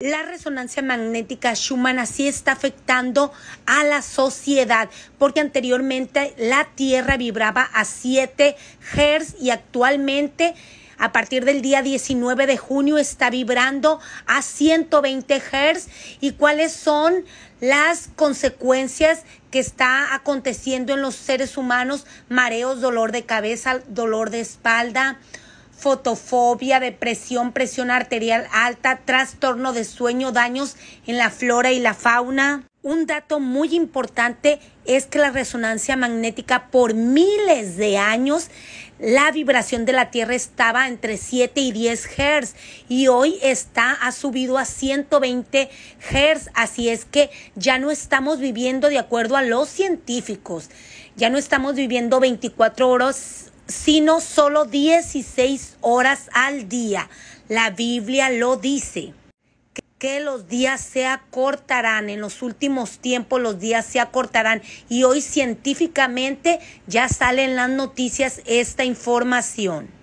La resonancia magnética Schumann así está afectando a la sociedad, porque anteriormente la Tierra vibraba a 7 Hz y actualmente a partir del día 19 de junio está vibrando a 120 Hz. ¿Y cuáles son las consecuencias que está aconteciendo en los seres humanos? Mareos, dolor de cabeza, dolor de espalda, fotofobia, depresión, presión arterial alta, trastorno de sueño, daños en la flora y la fauna. Un dato muy importante es que la resonancia magnética por miles de años, la vibración de la Tierra estaba entre 7 y 10 Hz y hoy está, ha subido a 120 Hz, así es que ya no estamos viviendo de acuerdo a los científicos, ya no estamos viviendo 24 horas sino solo 16 horas al día. La Biblia lo dice que los días se acortarán, en los últimos tiempos los días se acortarán y hoy científicamente ya salen las noticias esta información.